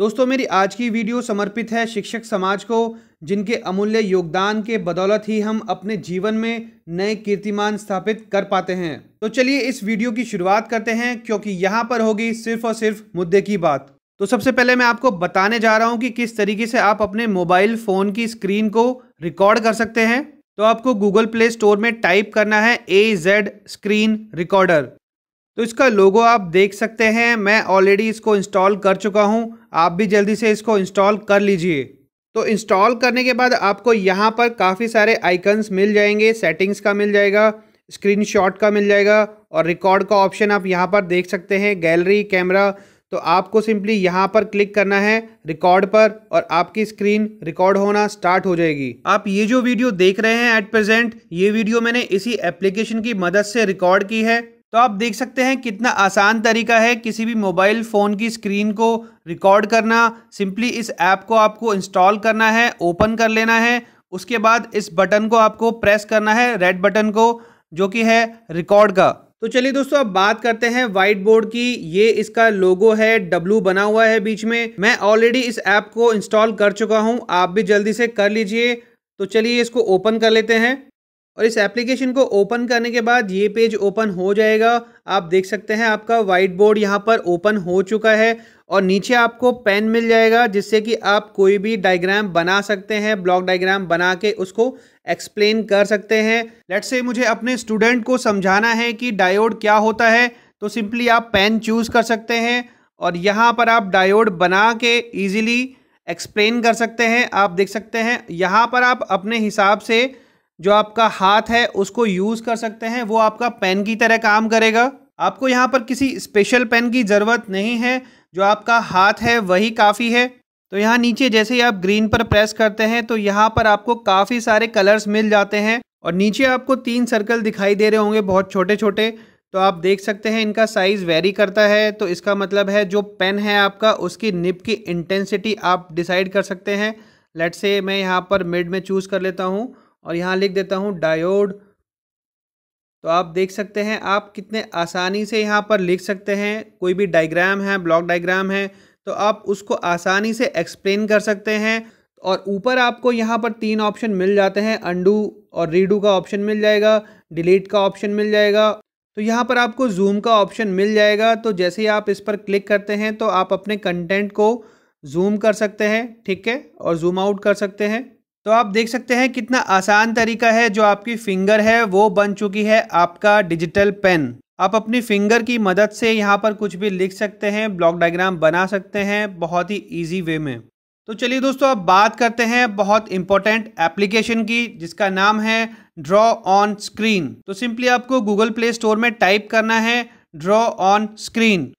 दोस्तों मेरी आज की वीडियो समर्पित है शिक्षक समाज को जिनके अमूल्य योगदान के बदौलत ही हम अपने जीवन में नए कीर्तिमान स्थापित कर पाते हैं तो चलिए इस वीडियो की शुरुआत करते हैं क्योंकि यहाँ पर होगी सिर्फ और सिर्फ मुद्दे की बात तो सबसे पहले मैं आपको बताने जा रहा हूँ कि किस तरीके से आप अपने मोबाइल फ़ोन की स्क्रीन को रिकॉर्ड कर सकते हैं तो आपको गूगल प्ले स्टोर में टाइप करना है ए जेड स्क्रीन रिकॉर्डर तो इसका लोगो आप देख सकते हैं मैं ऑलरेडी इसको इंस्टॉल कर चुका हूँ आप भी जल्दी से इसको इंस्टॉल कर लीजिए तो इंस्टॉल करने के बाद आपको यहाँ पर काफ़ी सारे आइकन्स मिल जाएंगे सेटिंग्स का मिल जाएगा स्क्रीनशॉट का मिल जाएगा और रिकॉर्ड का ऑप्शन आप यहाँ पर देख सकते हैं गैलरी कैमरा तो आपको सिंपली यहाँ पर क्लिक करना है रिकॉर्ड पर और आपकी स्क्रीन रिकॉर्ड होना स्टार्ट हो जाएगी आप ये जो वीडियो देख रहे हैं एट प्रेजेंट ये वीडियो मैंने इसी एप्लीकेशन की मदद से रिकॉर्ड की है तो आप देख सकते हैं कितना आसान तरीका है किसी भी मोबाइल फ़ोन की स्क्रीन को रिकॉर्ड करना सिंपली इस ऐप को आपको इंस्टॉल करना है ओपन कर लेना है उसके बाद इस बटन को आपको प्रेस करना है रेड बटन को जो कि है रिकॉर्ड का तो चलिए दोस्तों अब बात करते हैं व्हाइट बोर्ड की ये इसका लोगो है डब्लू बना हुआ है बीच में मैं ऑलरेडी इस ऐप को इंस्टॉल कर चुका हूँ आप भी जल्दी से कर लीजिए तो चलिए इसको ओपन कर लेते हैं और इस एप्लीकेशन को ओपन करने के बाद ये पेज ओपन हो जाएगा आप देख सकते हैं आपका वाइट बोर्ड यहाँ पर ओपन हो चुका है और नीचे आपको पेन मिल जाएगा जिससे कि आप कोई भी डायग्राम बना सकते हैं ब्लॉक डायग्राम बना के उसको एक्सप्लेन कर सकते हैं लेट से मुझे अपने स्टूडेंट को समझाना है कि डायोड क्या होता है तो सिंपली आप पेन चूज़ कर सकते हैं और यहाँ पर आप डायोड बना के ईजिली एक्सप्लेन कर सकते हैं आप देख सकते हैं यहाँ पर आप अपने हिसाब से जो आपका हाथ है उसको यूज़ कर सकते हैं वो आपका पेन की तरह काम करेगा आपको यहाँ पर किसी स्पेशल पेन की ज़रूरत नहीं है जो आपका हाथ है वही काफ़ी है तो यहाँ नीचे जैसे ही आप ग्रीन पर प्रेस करते हैं तो यहाँ पर आपको काफ़ी सारे कलर्स मिल जाते हैं और नीचे आपको तीन सर्कल दिखाई दे रहे होंगे बहुत छोटे छोटे तो आप देख सकते हैं इनका साइज़ वेरी करता है तो इसका मतलब है जो पेन है आपका उसकी निप की इंटेंसिटी आप डिसाइड कर सकते हैं लेट से मैं यहाँ पर मिड में चूज़ कर लेता हूँ और यहाँ लिख देता हूँ डायोड तो आप देख सकते हैं आप कितने आसानी से यहाँ पर लिख सकते हैं कोई भी डायग्राम है ब्लॉक डायग्राम है तो आप उसको आसानी से एक्सप्लेन कर सकते हैं और ऊपर आपको यहाँ पर तीन ऑप्शन मिल जाते हैं अंडू और रीडू का ऑप्शन मिल जाएगा डिलीट का ऑप्शन मिल जाएगा तो यहाँ पर आपको जूम का ऑप्शन मिल जाएगा तो जैसे ही आप इस पर क्लिक करते हैं तो आप अपने कंटेंट को जूम कर सकते हैं ठीक है और जूम आउट कर सकते हैं तो आप देख सकते हैं कितना आसान तरीका है जो आपकी फिंगर है वो बन चुकी है आपका डिजिटल पेन आप अपनी फिंगर की मदद से यहाँ पर कुछ भी लिख सकते हैं ब्लॉक डायग्राम बना सकते हैं बहुत ही इजी वे में तो चलिए दोस्तों अब बात करते हैं बहुत इंपॉर्टेंट एप्लीकेशन की जिसका नाम है ड्रॉ ऑन स्क्रीन तो सिंपली आपको गूगल प्ले स्टोर में टाइप करना है ड्रॉ ऑन स्क्रीन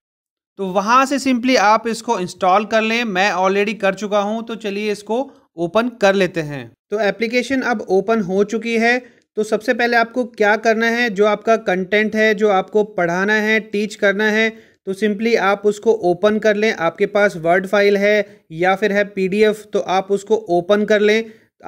तो वहाँ से सिंपली आप इसको इंस्टॉल कर लें मैं ऑलरेडी कर चुका हूँ तो चलिए इसको ओपन कर लेते हैं तो एप्लीकेशन अब ओपन हो चुकी है तो सबसे पहले आपको क्या करना है जो आपका कंटेंट है जो आपको पढ़ाना है टीच करना है तो सिंपली आप उसको ओपन कर लें आपके पास वर्ड फाइल है या फिर है पीडीएफ तो आप उसको ओपन कर लें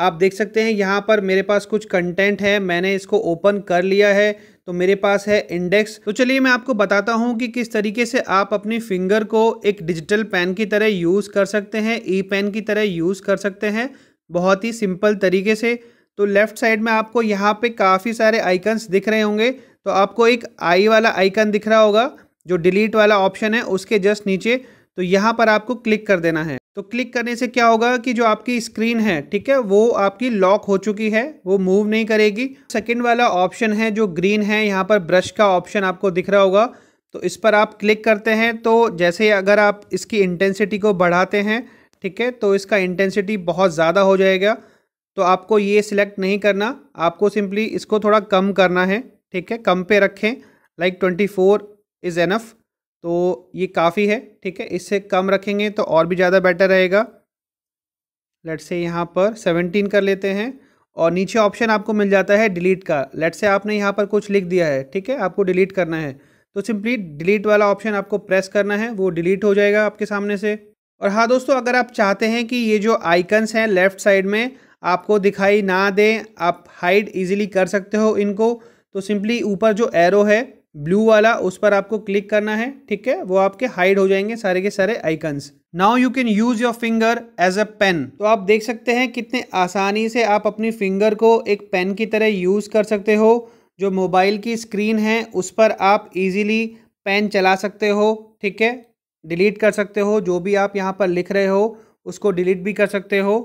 आप देख सकते हैं यहाँ पर मेरे पास कुछ कंटेंट है मैंने इसको ओपन कर लिया है तो मेरे पास है इंडेक्स तो चलिए मैं आपको बताता हूँ कि किस तरीके से आप अपनी फिंगर को एक डिजिटल पेन की तरह यूज़ कर सकते हैं ई पेन की तरह यूज़ कर सकते हैं बहुत ही सिंपल तरीके से तो लेफ़्ट साइड में आपको यहाँ पे काफ़ी सारे आइकन्स दिख रहे होंगे तो आपको एक आई वाला आइकन दिख रहा होगा जो डिलीट वाला ऑप्शन है उसके जस्ट नीचे तो यहाँ पर आपको क्लिक कर देना है तो क्लिक करने से क्या होगा कि जो आपकी स्क्रीन है ठीक है वो आपकी लॉक हो चुकी है वो मूव नहीं करेगी सेकंड वाला ऑप्शन है जो ग्रीन है यहाँ पर ब्रश का ऑप्शन आपको दिख रहा होगा तो इस पर आप क्लिक करते हैं तो जैसे अगर आप इसकी इंटेंसिटी को बढ़ाते हैं ठीक है तो इसका इंटेंसिटी बहुत ज़्यादा हो जाएगा तो आपको ये सिलेक्ट नहीं करना आपको सिंपली इसको थोड़ा कम करना है ठीक है कम पे रखें like twenty four is enough तो ये काफ़ी है ठीक है इससे कम रखेंगे तो और भी ज़्यादा बेटर रहेगा लेट से यहाँ पर सेवनटीन कर लेते हैं और नीचे ऑप्शन आपको मिल जाता है डिलीट का लेट से आपने यहाँ पर कुछ लिख दिया है ठीक है आपको डिलीट करना है तो सिंपली डिलीट वाला ऑप्शन आपको प्रेस करना है वो डिलीट हो जाएगा आपके सामने से और हाँ दोस्तों अगर आप चाहते हैं कि ये जो आइकन्स हैं लेफ़्ट साइड में आपको दिखाई ना दें आप हाइड इजीली कर सकते हो इनको तो सिंपली ऊपर जो एरो है ब्लू वाला उस पर आपको क्लिक करना है ठीक है वो आपके हाइड हो जाएंगे सारे के सारे icons now you can use your finger as a pen तो आप देख सकते हैं कितने आसानी से आप अपनी फिंगर को एक पेन की तरह यूज कर सकते हो जो मोबाइल की स्क्रीन है उस पर आप इजीली पेन चला सकते हो ठीक है डिलीट कर सकते हो जो भी आप यहाँ पर लिख रहे हो उसको डिलीट भी कर सकते हो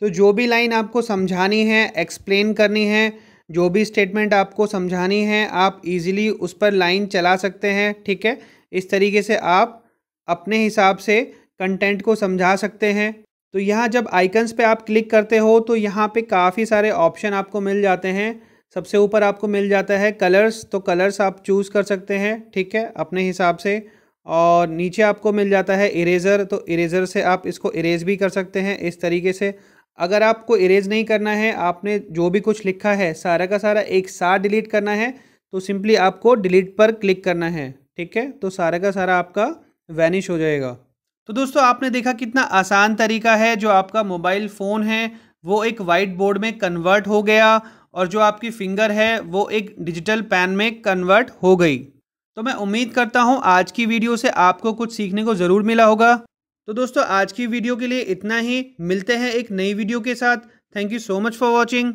तो जो भी लाइन आपको समझानी है एक्सप्लेन करनी है जो भी स्टेटमेंट आपको समझानी है आप इजीली उस पर लाइन चला सकते हैं ठीक है इस तरीके से आप अपने हिसाब से कंटेंट को समझा सकते हैं तो यहाँ जब आइकन्स पे आप क्लिक करते हो तो यहाँ पे काफ़ी सारे ऑप्शन आपको मिल जाते हैं सबसे ऊपर आपको मिल जाता है कलर्स तो कलर्स आप चूज़ कर सकते हैं ठीक है अपने हिसाब से और नीचे आपको मिल जाता है इरेज़र तो इरेज़र से आप इसको इरेज भी कर सकते हैं इस तरीके से अगर आपको इरेज नहीं करना है आपने जो भी कुछ लिखा है सारा का सारा एक साथ डिलीट करना है तो सिंपली आपको डिलीट पर क्लिक करना है ठीक है तो सारा का सारा आपका वैनिश हो जाएगा तो दोस्तों आपने देखा कितना आसान तरीका है जो आपका मोबाइल फ़ोन है वो एक वाइट बोर्ड में कन्वर्ट हो गया और जो आपकी फिंगर है वो एक डिजिटल पैन में कन्वर्ट हो गई तो मैं उम्मीद करता हूँ आज की वीडियो से आपको कुछ सीखने को ज़रूर मिला होगा तो दोस्तों आज की वीडियो के लिए इतना ही मिलते हैं एक नई वीडियो के साथ thank you so much for watching